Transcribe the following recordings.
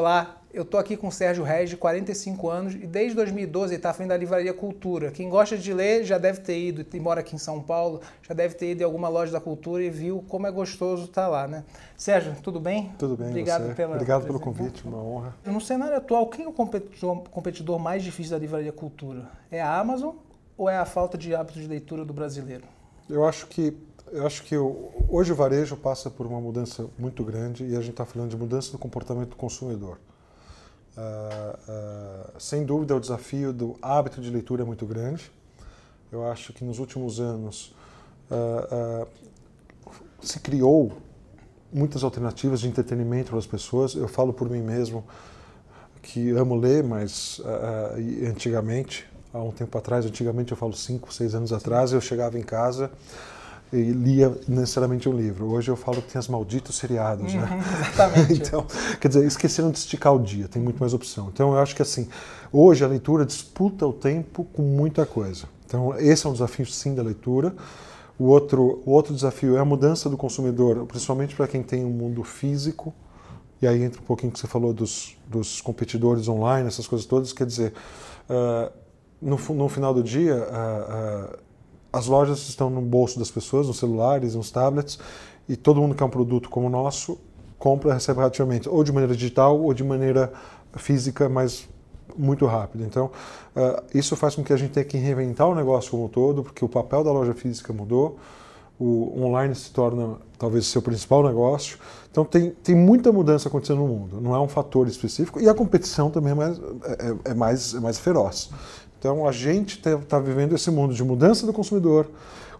Olá, eu estou aqui com o Sérgio Reis, de 45 anos, e desde 2012 ele está à frente da Livraria Cultura. Quem gosta de ler já deve ter ido, e mora aqui em São Paulo, já deve ter ido em alguma loja da cultura e viu como é gostoso estar tá lá, né? Sérgio, tudo bem? Tudo bem, Obrigado, você. Pela Obrigado pelo convite, uma honra. No cenário atual, quem é o competidor, competidor mais difícil da Livraria Cultura? É a Amazon ou é a falta de hábito de leitura do brasileiro? Eu acho que eu acho que eu, hoje o varejo passa por uma mudança muito grande e a gente está falando de mudança do comportamento do consumidor. Uh, uh, sem dúvida, o desafio do hábito de leitura é muito grande. Eu acho que nos últimos anos uh, se criou muitas alternativas de entretenimento para as pessoas. Eu falo por mim mesmo que amo ler, mas antigamente, há um tempo atrás, antigamente eu falo cinco, seis anos atrás, eu chegava em casa e lia necessariamente um livro. Hoje eu falo que tem as malditos seriados, né? uhum, né? Exatamente. então, quer dizer, esqueceram de esticar o dia, tem muito mais opção. Então, eu acho que assim, hoje a leitura disputa o tempo com muita coisa. Então, esse é um desafio sim da leitura. O outro, o outro desafio é a mudança do consumidor, principalmente para quem tem um mundo físico. E aí entra um pouquinho que você falou dos, dos competidores online, essas coisas todas. Quer dizer, uh, no, no final do dia, uh, uh, as lojas estão no bolso das pessoas, nos celulares, nos tablets, e todo mundo que é um produto como o nosso compra, recebe relativamente, ou de maneira digital ou de maneira física, mas muito rápido. Então, uh, isso faz com que a gente tenha que reinventar o negócio como um todo, porque o papel da loja física mudou, o online se torna talvez seu principal negócio. Então, tem, tem muita mudança acontecendo no mundo, não é um fator específico, e a competição também é mais, é, é, é mais, é mais feroz. Então a gente está tá vivendo esse mundo de mudança do consumidor,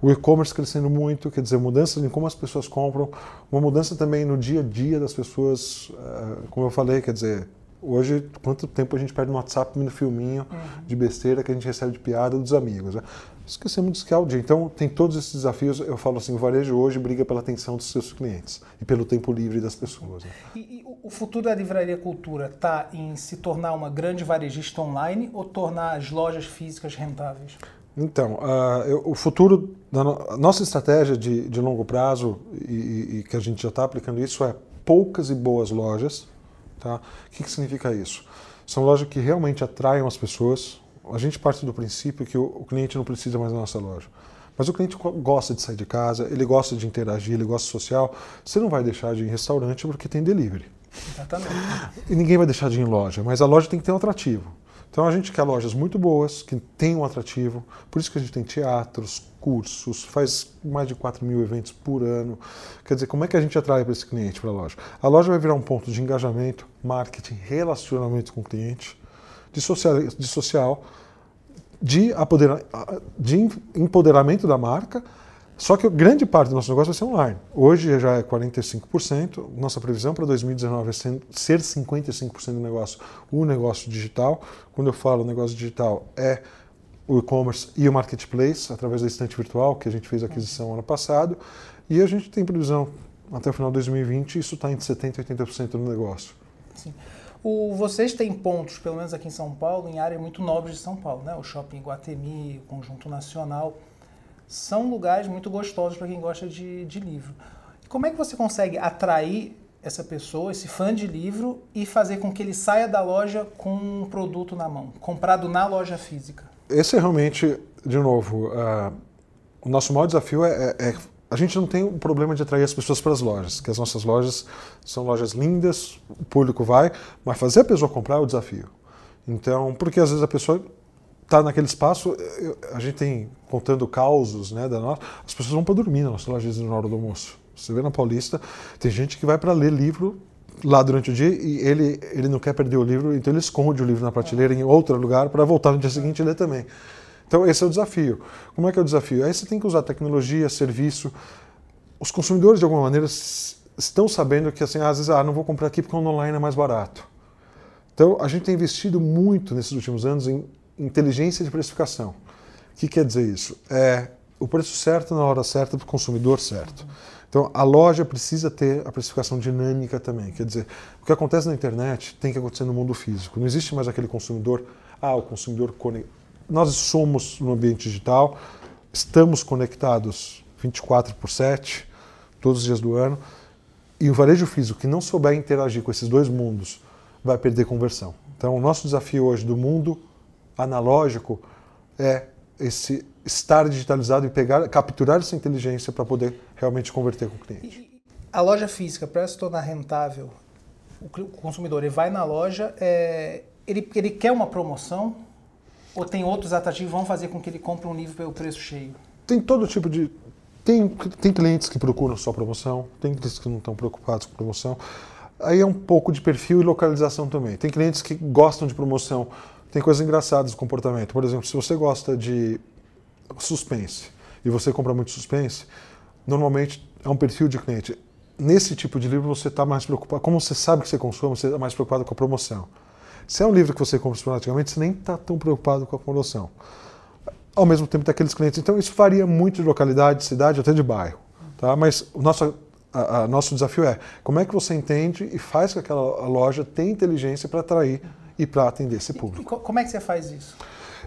o e-commerce crescendo muito, quer dizer, mudança em como as pessoas compram, uma mudança também no dia a dia das pessoas, eh, como eu falei, quer dizer, Hoje, quanto tempo a gente perde no WhatsApp, no filminho uhum. de besteira que a gente recebe de piada dos amigos. Né? Esquecemos de esquiar o dia. Então, tem todos esses desafios. Eu falo assim, o varejo hoje briga pela atenção dos seus clientes e pelo tempo livre das pessoas. Né? E, e, o futuro da Livraria Cultura está em se tornar uma grande varejista online ou tornar as lojas físicas rentáveis? Então, uh, eu, o futuro da no, nossa estratégia de, de longo prazo e, e que a gente já está aplicando isso é poucas e boas lojas Tá? O que, que significa isso? São lojas que realmente atraem as pessoas. A gente parte do princípio que o cliente não precisa mais da nossa loja. Mas o cliente gosta de sair de casa, ele gosta de interagir, ele gosta de social. Você não vai deixar de ir em restaurante porque tem delivery. Exatamente. E ninguém vai deixar de ir em loja, mas a loja tem que ter um atrativo. Então a gente quer lojas muito boas, que tenham um atrativo, por isso que a gente tem teatros, cursos, faz mais de 4 mil eventos por ano. Quer dizer, como é que a gente atrai para esse cliente para a loja? A loja vai virar um ponto de engajamento, marketing, relacionamento com o cliente, de social, de, social, de, de empoderamento da marca só que grande parte do nosso negócio vai ser online. Hoje já é 45%, nossa previsão para 2019 é ser 55% do negócio o negócio digital. Quando eu falo negócio digital, é o e-commerce e o marketplace, através da estante virtual, que a gente fez a aquisição ano passado. E a gente tem previsão, até o final de 2020, isso está entre 70% e 80% do negócio. Sim. O, vocês têm pontos, pelo menos aqui em São Paulo, em áreas muito nobres de São Paulo, né? O Shopping Guatemi, o Conjunto Nacional são lugares muito gostosos para quem gosta de, de livro. como é que você consegue atrair essa pessoa, esse fã de livro, e fazer com que ele saia da loja com um produto na mão, comprado na loja física? Esse é realmente, de novo, uh, o nosso maior desafio é, é, é a gente não tem o um problema de atrair as pessoas para as lojas, que as nossas lojas são lojas lindas, o público vai, mas fazer a pessoa comprar é o desafio. Então, porque às vezes a pessoa está naquele espaço, eh, a gente tem, contando causos né, da nossa, as pessoas vão para dormir na nossa loja na hora do almoço. Você vê na Paulista, tem gente que vai para ler livro lá durante o dia e ele, ele não quer perder o livro, então ele esconde o livro na prateleira em outro lugar para voltar no dia seguinte e ler também. Então esse é o desafio. Como é que é o desafio? Aí você tem que usar tecnologia, serviço. Os consumidores, de alguma maneira, estão sabendo que, assim, às vezes, ah, não vou comprar aqui porque online é mais barato. Então, a gente tem investido muito nesses últimos anos em inteligência de precificação. O que quer dizer isso? É o preço certo na hora certa para o consumidor certo. Então a loja precisa ter a precificação dinâmica também. Quer dizer, o que acontece na internet tem que acontecer no mundo físico. Não existe mais aquele consumidor, ah, o consumidor conectado. Nós somos no ambiente digital, estamos conectados 24 por 7, todos os dias do ano. E o varejo físico que não souber interagir com esses dois mundos vai perder conversão. Então, o nosso desafio hoje do mundo analógico é esse estar digitalizado e pegar, capturar essa inteligência para poder realmente converter com o cliente. A loja física, para se tornar rentável, o consumidor ele vai na loja, é, ele, ele quer uma promoção ou tem outros atrativos que vão fazer com que ele compre um livro pelo preço cheio? Tem todo tipo de... Tem, tem clientes que procuram só promoção, tem clientes que não estão preocupados com promoção. Aí é um pouco de perfil e localização também. Tem clientes que gostam de promoção tem coisas engraçadas do comportamento. Por exemplo, se você gosta de suspense e você compra muito suspense, normalmente é um perfil de cliente. Nesse tipo de livro você está mais preocupado, como você sabe que você consome, você está mais preocupado com a promoção. Se é um livro que você compra praticamente, você nem está tão preocupado com a promoção. Ao mesmo tempo, tem aqueles clientes. Então, isso varia muito de localidade, de cidade, até de bairro. Tá? Mas o nosso, a, a, nosso desafio é como é que você entende e faz que aquela loja tenha inteligência para atrair e para atender esse público. E, como é que você faz isso?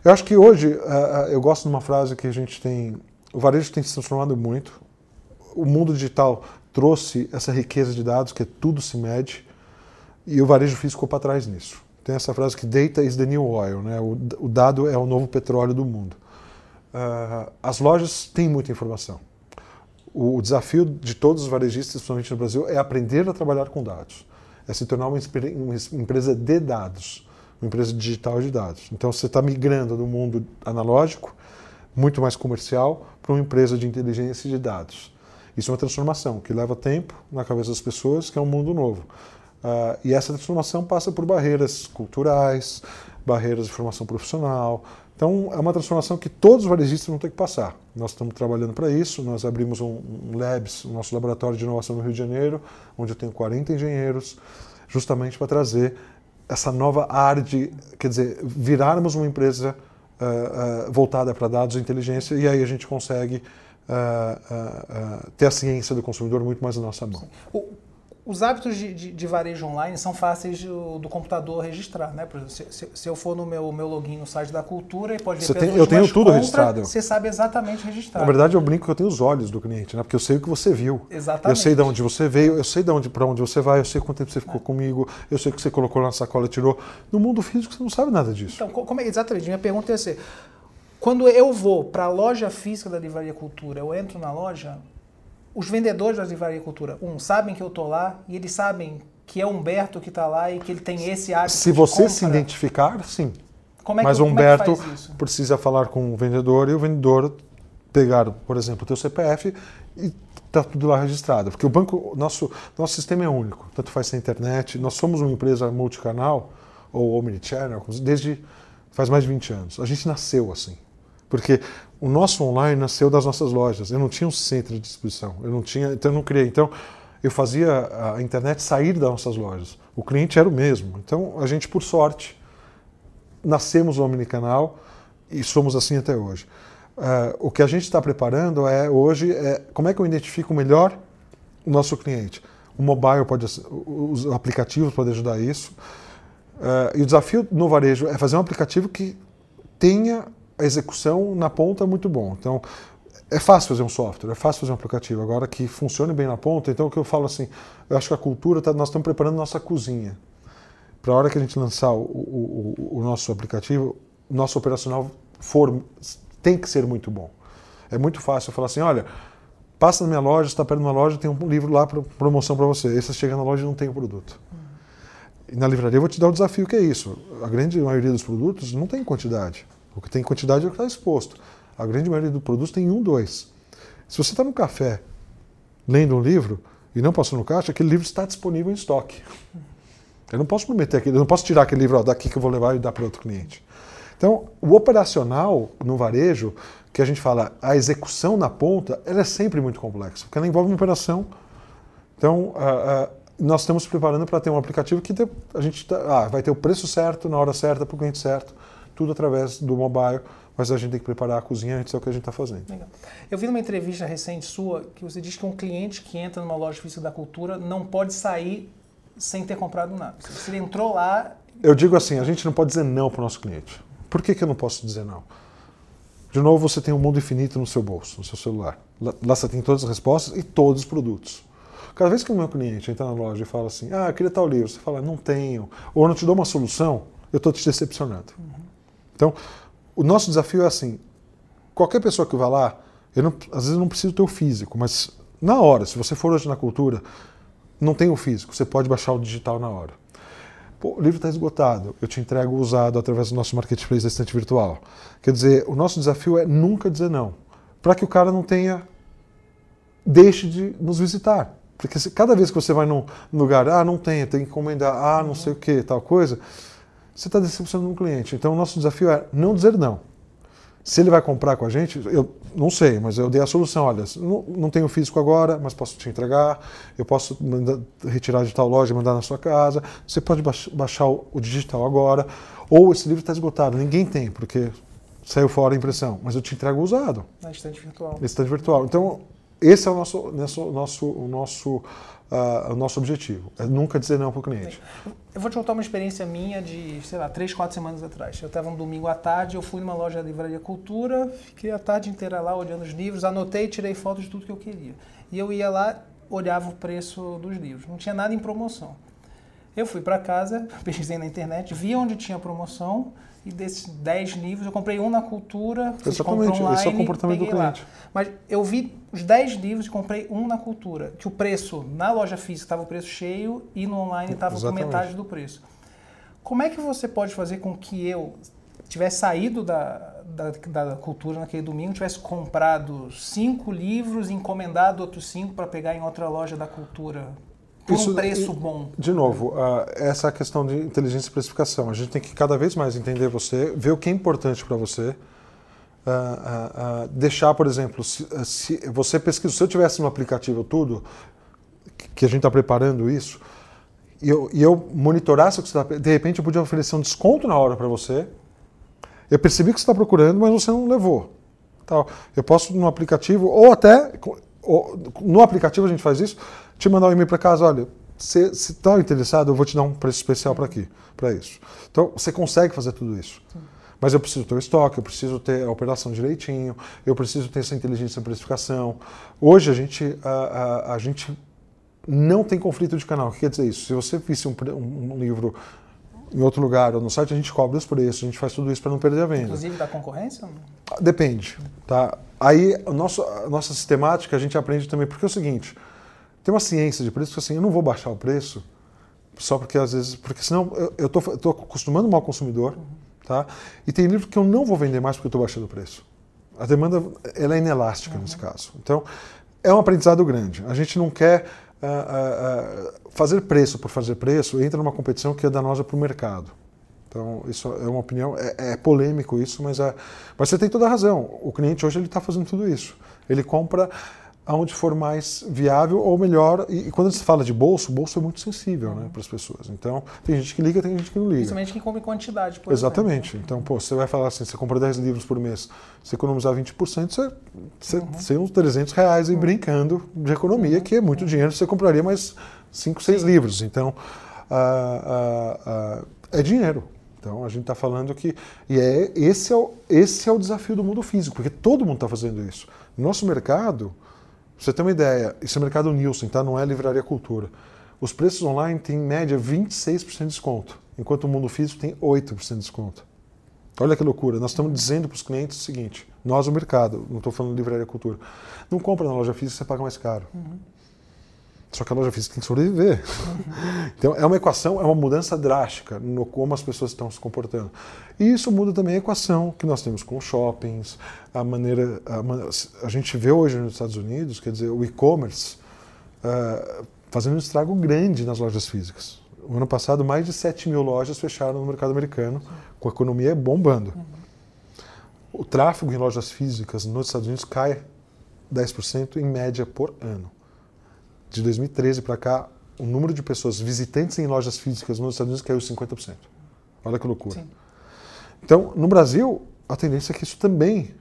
Eu acho que hoje, eh, eh, eu gosto de uma frase que a gente tem. O varejo tem se transformado muito. O mundo digital trouxe essa riqueza de dados, que é tudo se mede, e o varejo físico ficou para trás nisso. Tem essa frase que data is the new oil, né? o, dado é o novo petróleo do mundo. Eh, as lojas têm muita informação. O, desafio de todos os varejistas, principalmente no Brasil, é aprender a trabalhar com dados é se tornar uma, uma empresa de dados, uma empresa digital de dados. Então você está migrando do mundo analógico, muito mais comercial, para uma empresa de inteligência de dados. Isso é uma transformação que leva tempo na cabeça das pessoas, que é um mundo novo. Uh, e essa transformação passa por barreiras culturais, barreiras de formação profissional, então, é uma transformação que todos os varejistas vão ter que passar. Nós estamos trabalhando para isso, nós abrimos um, um labs, o um nosso laboratório de inovação no Rio de Janeiro, onde eu tenho 40 engenheiros, justamente para trazer essa nova área de, quer dizer, virarmos uma empresa uh, uh, voltada para dados e inteligência, e aí a gente consegue uh, ter a ciência do consumidor muito mais na nossa mão os hábitos de, de, de, varejo online são fáceis do, do computador registrar, né? Por exemplo, se, se, se, eu for no meu, meu login no site da Cultura e pode ver... Tem, eu tenho tudo compra, registrado. Você sabe exatamente registrar. Na verdade, eu brinco que eu tenho os olhos do cliente, né? Porque eu sei o que você viu. Exatamente. Eu sei de onde você veio, eu sei de onde para onde você vai, eu sei quanto tempo você ficou é. comigo, eu sei o que você colocou na sacola e tirou. No mundo físico, você não sabe nada disso. Então, como é, exatamente. Minha pergunta é assim... Quando eu vou para a loja física da Livraria Cultura, eu entro na loja, os vendedores da Livraria Cultura, um, sabem que eu estou lá e eles sabem que é Humberto que está lá e que ele tem esse hábito. Se você se identificar, sim. É que, Mas o é Humberto é precisa falar com o vendedor e o vendedor pegar, por exemplo, o teu CPF e está tudo lá registrado, porque o banco, nosso nosso sistema é único, tanto faz sem internet, nós somos uma empresa multicanal ou omnichannel desde faz mais de 20 anos. A gente nasceu assim. Porque o nosso online nasceu das nossas lojas. Eu não tinha um centro de distribuição, eu não tinha, então eu não criei. Então eu fazia a internet sair das nossas lojas. O cliente era o mesmo. Então a gente, por sorte, nascemos omnicanal e somos assim até hoje. Uh, o que a gente está preparando é hoje é como é que eu identifico melhor o nosso cliente. O mobile pode, os aplicativos podem ajudar isso. Uh, e o desafio no varejo é fazer um aplicativo que tenha a execução na ponta é muito bom. Então, é fácil fazer um software, é fácil fazer um aplicativo. Agora que funcione bem na ponta, então o que eu falo assim, eu acho que a cultura, tá, nós estamos preparando nossa cozinha. Para a hora que a gente lançar o, o, o, o nosso aplicativo, nosso operacional for, tem que ser muito bom. É muito fácil eu falar assim, olha, passa na minha loja, está perto de uma loja, tem um livro lá para promoção para você. Aí você chega na loja e não tem o produto. Uhum. E na livraria eu vou te dar o desafio que é isso. A grande maioria dos produtos não tem quantidade. O que tem quantidade é o que está exposto. A grande maioria do produto tem um, dois. Se você está no café lendo um livro e não passou no caixa, aquele livro está disponível em estoque. Eu não posso prometer aquele, eu não posso tirar aquele livro ó, daqui que eu vou levar e dar para outro cliente. Então, o operacional no varejo, que a gente fala, a execução na ponta, ela é sempre muito complexa, porque ela envolve uma operação. Então, nós estamos preparando para ter um aplicativo que a gente tá, ah, vai ter o preço certo, na hora certa, para o cliente certo tudo através do mobile, mas a gente tem que preparar a cozinha antes, é o que a gente está fazendo. Legal. Eu vi numa entrevista recente sua que você diz que um cliente que entra numa loja física da cultura não pode sair sem ter comprado nada. Se ele entrou lá. Eu digo assim: a gente não pode dizer não para o nosso cliente. Por que, que eu não posso dizer não? De novo, você tem um mundo infinito no seu bolso, no seu celular. Lá você tem todas as respostas e todos os produtos. Cada vez que o meu cliente entra na loja e fala assim, ah, eu queria tal livro, você fala, não tenho, ou não te dou uma solução, eu estou te decepcionando. Uhum. Então, o nosso desafio é assim: qualquer pessoa que vá lá, eu não, às vezes eu não preciso ter o físico, mas na hora, se você for hoje na cultura, não tem o físico, você pode baixar o digital na hora. Pô, o livro está esgotado, eu te entrego usado através do nosso marketplace da estante virtual. Quer dizer, o nosso desafio é nunca dizer não, para que o cara não tenha. deixe de nos visitar. Porque cada vez que você vai num lugar, ah, não tem, tem que encomendar, ah, não uhum. sei o que, tal coisa você está decepcionando um cliente. Então, o nosso desafio é não dizer não. Se ele vai comprar com a gente, eu não sei, mas eu dei a solução. Olha, não, não tenho físico agora, mas posso te entregar, eu posso mandar, retirar de tal loja e mandar na sua casa. Você pode baixar o, o digital agora. Ou esse livro está esgotado, ninguém tem, porque saiu fora a impressão, mas eu te entrego usado. Na estante virtual. Na estante virtual. Então, esse é o nosso, nosso, nosso, o nosso uh, o nosso objetivo. É nunca dizer não para o cliente. Eu vou te contar uma experiência minha de, sei lá, três, quatro semanas atrás. Eu estava um domingo à tarde, eu fui numa loja da Livraria Cultura, fiquei a tarde inteira lá olhando os livros, anotei, tirei fotos de tudo que eu queria. E eu ia lá, olhava o preço dos livros. Não tinha nada em promoção. Eu fui para casa, pesquisei na internet, vi onde tinha promoção, e desses 10 livros, eu comprei um na cultura. Exatamente, online, esse é o comportamento do cliente. Lá. Mas eu vi os 10 livros e comprei um na cultura, que o preço na loja física estava o preço cheio e no online estava com metade do preço. Como é que você pode fazer com que eu tivesse saído da, da, da cultura naquele domingo, tivesse comprado cinco livros e encomendado outros cinco para pegar em outra loja da cultura? por isso, um preço bom. De novo, essa questão de inteligência e precificação. A gente tem que cada vez mais entender você, ver o que é importante para você. deixar, por exemplo, se, se você pesquisa, se eu tivesse um aplicativo tudo, que a gente está preparando isso, e eu, e eu monitorasse o que você está. De repente eu podia oferecer um desconto na hora para você. Eu percebi que você está procurando, mas você não levou. Tal. Eu posso no aplicativo, ou até no aplicativo a gente faz isso, te mandar um e-mail para casa, olha, se está interessado, eu vou te dar um preço especial para aqui, para isso. Então, você consegue fazer tudo isso. Mas eu preciso ter o estoque, eu preciso ter a operação direitinho, eu preciso ter essa inteligência de precificação. Hoje a gente, a, a, a gente não tem conflito de canal. O que quer dizer isso? Se você visse um, um livro em outro lugar ou no site, a gente cobra os preços, a gente faz tudo isso para não perder a venda. Inclusive da concorrência? Depende. Tá? Aí, a nossa, a nossa sistemática a gente aprende também, porque é o seguinte, tem uma ciência de preço que assim, eu não vou baixar o preço só porque às vezes, porque senão eu estou acostumando mal o consumidor, tá? E tem livro que eu não vou vender mais porque eu estou baixando o preço. A demanda ela é inelástica uhum. nesse caso. Então, é um aprendizado grande. A gente não quer uh, uh, fazer preço por fazer preço, entra numa competição que é danosa para o mercado. Então, isso é uma opinião, é, é polêmico isso, mas, é, mas você tem toda a razão. O cliente hoje ele está fazendo tudo isso. Ele compra aonde for mais viável ou melhor. E, e, quando se fala de bolso, o bolso é muito sensível né, uhum. né, para as pessoas. Então, tem gente que liga, tem gente que não liga. Principalmente quem come quantidade, por Exatamente. Exemplo. Então, pô, você vai falar assim, você compra 10 livros por mês, você economizar 20%, você, você uhum. tem uns 300 reais aí uhum. brincando de economia, uhum. que é muito é. dinheiro, você compraria mais 5, 6 livros. Então, ah, ah, é dinheiro. Então a gente está falando que. E é, esse, é o, esse é o desafio do mundo físico, porque todo mundo está fazendo isso. Nosso mercado, você ter uma ideia, esse é o mercado Nielsen, tá? não é Livraria Cultura. Os preços online têm em média 26% de desconto, enquanto o mundo físico tem 8% de desconto. Olha que loucura, nós estamos dizendo para os clientes o seguinte: nós, o mercado, não estou falando de Livraria Cultura, não compra na loja física, você paga mais caro. Uhum. Só que a loja física tem que sobreviver. Uhum. então é uma equação, é uma mudança drástica no como as pessoas estão se comportando. E isso muda também a equação que nós temos com shoppings, a maneira. A, a gente vê hoje nos Estados Unidos, quer dizer, o e-commerce uh, fazendo um estrago grande nas lojas físicas. O ano passado, mais de 7 mil lojas fecharam no mercado americano, com a economia bombando. Uhum. O tráfego em lojas físicas nos Estados Unidos cai 10% em média por ano de 2013 para cá, o número de pessoas visitantes em lojas físicas nos Estados Unidos caiu 50%. Olha que loucura. Sim. Então, no Brasil, a tendência é que isso também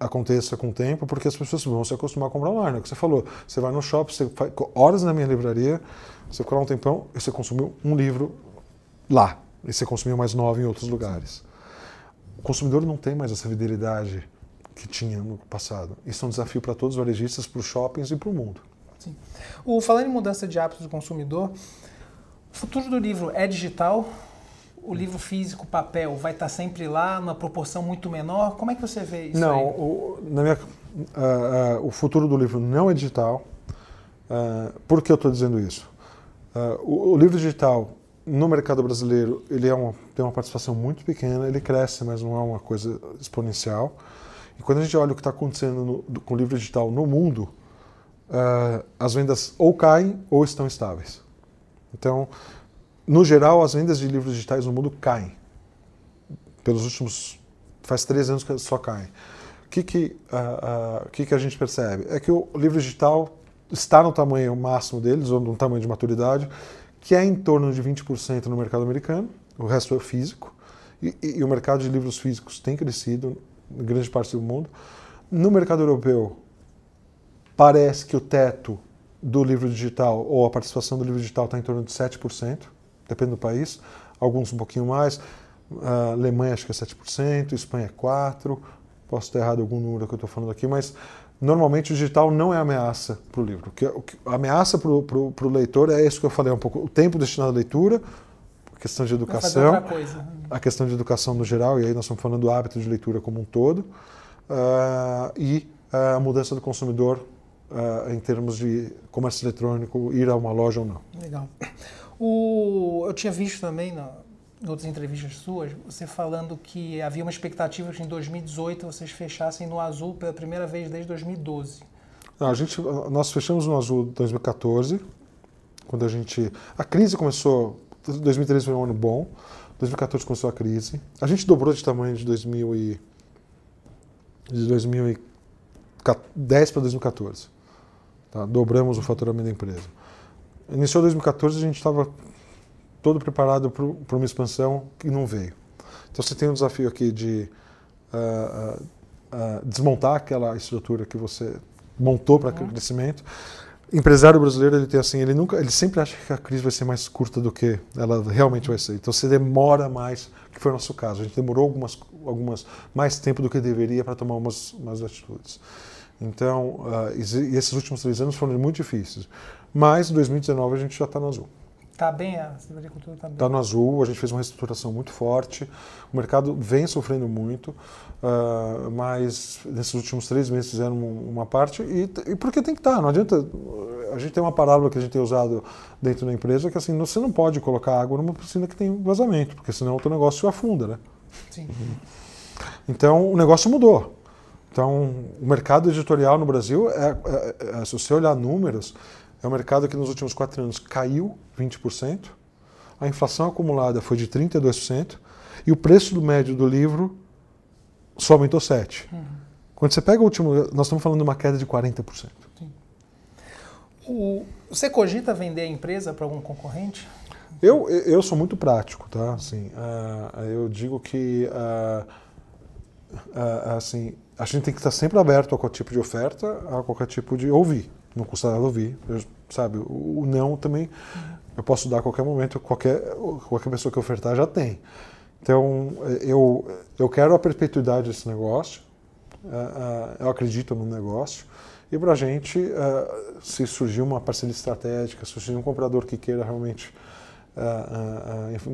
aconteça com o tempo, porque as pessoas vão se acostumar a comprar online. É o que você falou, você vai no shopping, você faz horas na minha livraria, você ficou lá um tempão e você consumiu um livro lá. E você consumiu mais nove em outros lugares. O consumidor não tem mais essa fidelidade que tinha no passado. Isso é um desafio para todos os varejistas, para os shoppings e para o mundo. Sim. O, falando em mudança de hábitos do consumidor, o futuro do livro é digital? O livro físico, papel, vai estar tá sempre lá, numa proporção muito menor? Como é que você vê isso? Não, o, minha, uh, uh, o, futuro do livro não é digital. Uh, por que eu estou dizendo isso? O, o, livro digital no mercado brasileiro ele é uma, tem uma participação muito pequena, ele cresce, mas não é uma coisa exponencial. E quando a gente olha o que está acontecendo no, com o livro digital no mundo, uh, as vendas ou caem ou estão estáveis. Então, no geral, as vendas de livros digitais no mundo caem. Pelos últimos. faz três anos que só caem. O que, que, uh, uh, que, que a gente percebe? É que o livro digital está no tamanho máximo deles, ou no tamanho de maturidade, que é em torno de 20% no mercado americano, o resto é físico. E, e, e o mercado de livros físicos tem crescido em grande parte do mundo. No mercado europeu, Parece que o teto do livro digital ou a participação do livro digital está em torno de 7%, depende do país, alguns um pouquinho mais. A Alemanha acho que é 7%, Espanha é 4%, posso estar errado algum número que eu estou falando aqui, mas normalmente o digital não é ameaça para o livro. É, a ameaça para o leitor é isso que eu falei é um pouco, o tempo destinado à leitura, a questão de educação, né? a questão de educação no geral, e aí nós estamos falando do hábito de leitura como um todo, uh, e a mudança do consumidor uh, em termos de comércio eletrônico, ir a uma loja ou não. Legal. O, eu tinha visto também na, em outras entrevistas suas, você falando que havia uma expectativa que em 2018 vocês fechassem no azul pela primeira vez desde 2012. Não, ah, a gente, nós fechamos no azul em 2014, quando a gente. A crise começou. 2013 foi um ano bom, 2014 começou a crise. A gente dobrou de tamanho de 2000 e de 2010 para 2014. Tá? Dobramos o faturamento da empresa. Iniciou 2014, a gente estava todo preparado para uma expansão que não veio. Então você tem um desafio aqui de uh, uh, desmontar aquela estrutura que você montou para uhum. crescimento. Empresário brasileiro ele tem assim, ele nunca, ele sempre acha que a crise vai ser mais curta do que ela realmente vai ser. Então você demora mais, que foi o nosso caso. A gente demorou algumas, algumas mais tempo do que deveria para tomar umas, umas atitudes. Então, uh, esses últimos três anos foram muito difíceis. Mas, em 2019, a gente já está no azul. Está bem, a agricultura está bem. Está no azul, a gente fez uma reestruturação muito forte, o mercado vem sofrendo muito, uh, mas nesses últimos três meses fizeram uma parte, e, e porque tem que estar, tá, não adianta... A gente tem uma parábola que a gente tem usado dentro da empresa, que assim, você não pode colocar água numa piscina que tem vazamento, porque senão o teu negócio afunda, né? Sim. Uhum. Então, o negócio mudou. Então, o mercado editorial no Brasil, é, é, é, se você olhar números, é um mercado que nos últimos quatro anos caiu 20%, a inflação acumulada foi de 32%, e o preço do médio do livro só aumentou 7%. Uhum. Quando você pega o último, nós estamos falando de uma queda de 40%. Sim. O, você cogita vender a empresa para algum concorrente? Eu, eu sou muito prático, tá? Assim, uh, eu digo que uh, uh, assim, a gente tem que estar sempre aberto a qualquer tipo de oferta, a qualquer tipo de ouvir. Não custa nada ouvir, eu, sabe? O, não também eu posso dar a qualquer momento, qualquer, qualquer pessoa que ofertar já tem. Então, eu, eu quero a perpetuidade desse negócio, eu acredito no negócio, e para a gente, se surgir uma parceria estratégica, se surgir um comprador que queira realmente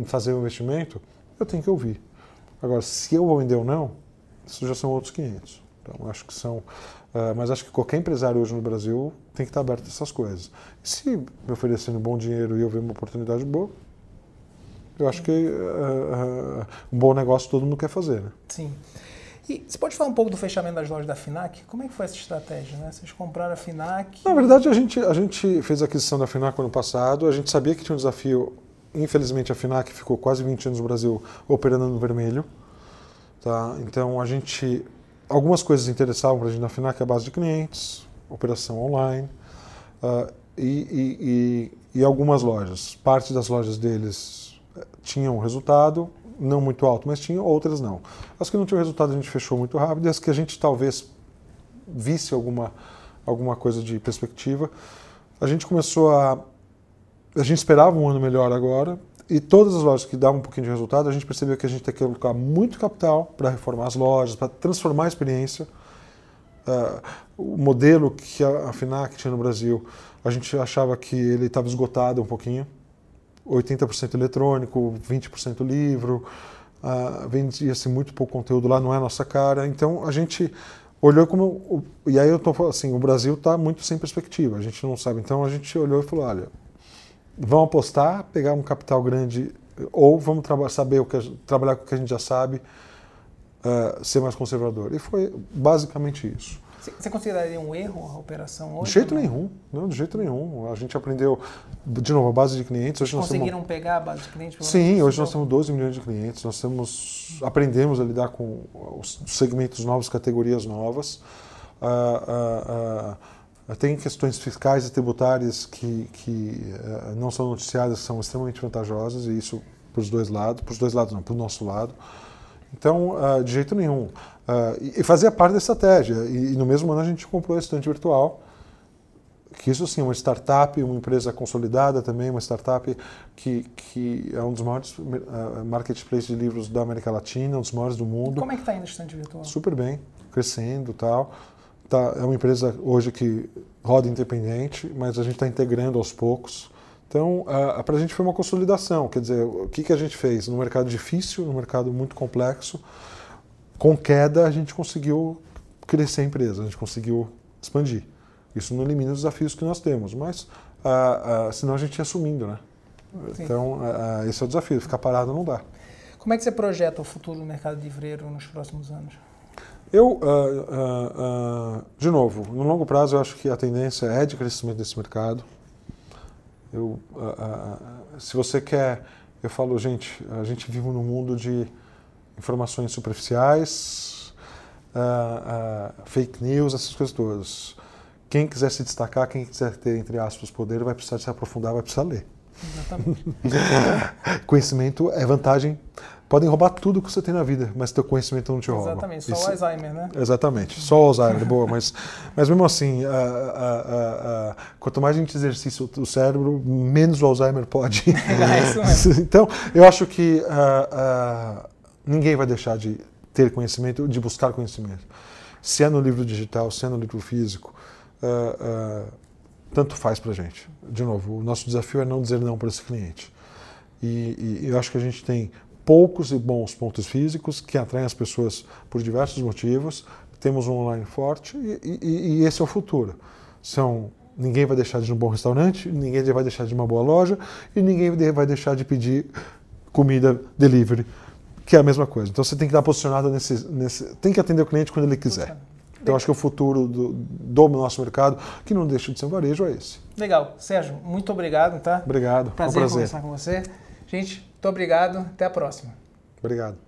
fazer um investimento, eu tenho que ouvir. Agora, se eu vou vender ou não, isso já são outros 500. Então, acho que são. Uh, mas acho que qualquer empresário hoje no Brasil tem que estar aberto a essas coisas. se me oferecendo um bom dinheiro e eu ver uma oportunidade boa, eu acho que uh, uh, um bom negócio todo mundo quer fazer. Né? Sim. E você pode falar um pouco do fechamento das lojas da FINAC? Como é que foi essa estratégia? Né? Vocês compraram a FINAC? Na verdade, a gente, a gente fez a aquisição da FINAC ano passado. A gente sabia que tinha um desafio. Infelizmente, a FINAC ficou quase 20 anos no Brasil operando no vermelho. Tá? Então a gente. Algumas coisas interessavam para a gente na FINAC, a base de clientes, operação online uh, e, e, e algumas lojas. Parte das lojas deles eh, tinham resultado, não muito alto, mas tinham outras não. As que não tinham resultado a gente fechou muito rápido, e as que a gente talvez visse alguma, alguma coisa de perspectiva, a gente começou a. A gente esperava um ano melhor agora, e todas as lojas que dão um pouquinho de resultado, a gente percebeu que a gente tem que colocar muito capital para reformar as lojas, para transformar a experiência. Uh, o modelo que a, a FINAC tinha no Brasil, a gente achava que ele estava esgotado um pouquinho. 80% eletrônico, 20% livro, uh, vendia-se muito pouco conteúdo lá, não é a nossa cara. Então a gente olhou como. E aí eu estou assim: o Brasil está muito sem perspectiva, a gente não sabe. Então a gente olhou e falou: olha, vão apostar, pegar um capital grande ou vamos saber o que, trabalhar com o que a gente já sabe, uh, ser mais conservador. E foi basicamente isso. Você consideraria um erro a operação hoje? De jeito nenhum, não, de jeito nenhum. A gente aprendeu, de novo, a base de clientes. Hoje Conseguiram temos... pegar a base de clientes? Sim, hoje nós temos 12 milhões de clientes, nós temos, aprendemos a lidar com os segmentos novos, categorias novas. Uh, uh, tem questões fiscais e tributárias que, que uh, não são noticiadas, são extremamente vantajosas, e isso para os dois lados, para os dois lados não, para o nosso lado. Então, uh, de jeito nenhum. Uh, e fazia parte da estratégia. E, e, no mesmo ano a gente comprou a Estante Virtual, que isso sim, é uma startup, uma empresa consolidada também, uma startup que, que é um dos maiores uh, marketplaces de livros da América Latina, um dos maiores do mundo. Como é que está indo a Estante Virtual? Super bem, crescendo e tal tá, é uma empresa hoje que roda independente, mas a gente está integrando aos poucos. Então, para a gente foi uma consolidação. Quer dizer, o que, que a gente fez? No mercado difícil, no mercado muito complexo, com queda, a gente conseguiu crescer a empresa, a gente conseguiu expandir. Isso não elimina os desafios que nós temos, mas senão a gente ia sumindo, né? Sim. Então, esse é o desafio, ficar parado não dá. Como é que você projeta o futuro do mercado livreiro nos próximos anos? Eu, uh, uh, uh, de novo, no longo prazo eu acho que a tendência é de crescimento desse mercado. Eu, se você quer, eu falo, gente, a gente vive num mundo de informações superficiais, fake news, essas coisas todas. Quem quiser se destacar, quem quiser ter, entre aspas, poder, vai precisar se aprofundar, vai precisar ler. Exatamente. Conhecimento é vantagem Podem roubar tudo que você tem na vida, mas teu conhecimento não te rouba. Exatamente, só Isso, o Alzheimer, né? Exatamente, só o Alzheimer, boa, mas, mas mesmo assim, quanto mais a gente exercita o cérebro, menos o Alzheimer pode. É então, eu acho que ninguém vai deixar de ter conhecimento, de buscar conhecimento. Se é no livro digital, se é no livro físico, uh, uh, tanto faz para gente. De novo, o nosso desafio é não dizer não para esse cliente. E, e, eu acho que a gente tem poucos e bons pontos físicos que atraem as pessoas por diversos motivos. Temos um online forte e, e, e esse é o futuro. São ninguém vai deixar de ir num bom restaurante, ninguém vai deixar de ir numa boa loja e ninguém vai deixar de pedir comida delivery, que é a mesma coisa. Então você tem que estar posicionado nesse, nesse tem que atender o cliente quando ele quiser. Então acho que o futuro do, do, nosso mercado, que não deixa de ser um varejo, é esse. Legal. Sérgio, muito obrigado, tá? Obrigado. Prazer, um prazer. conversar com você. Gente, muito obrigado, até a próxima. Obrigado.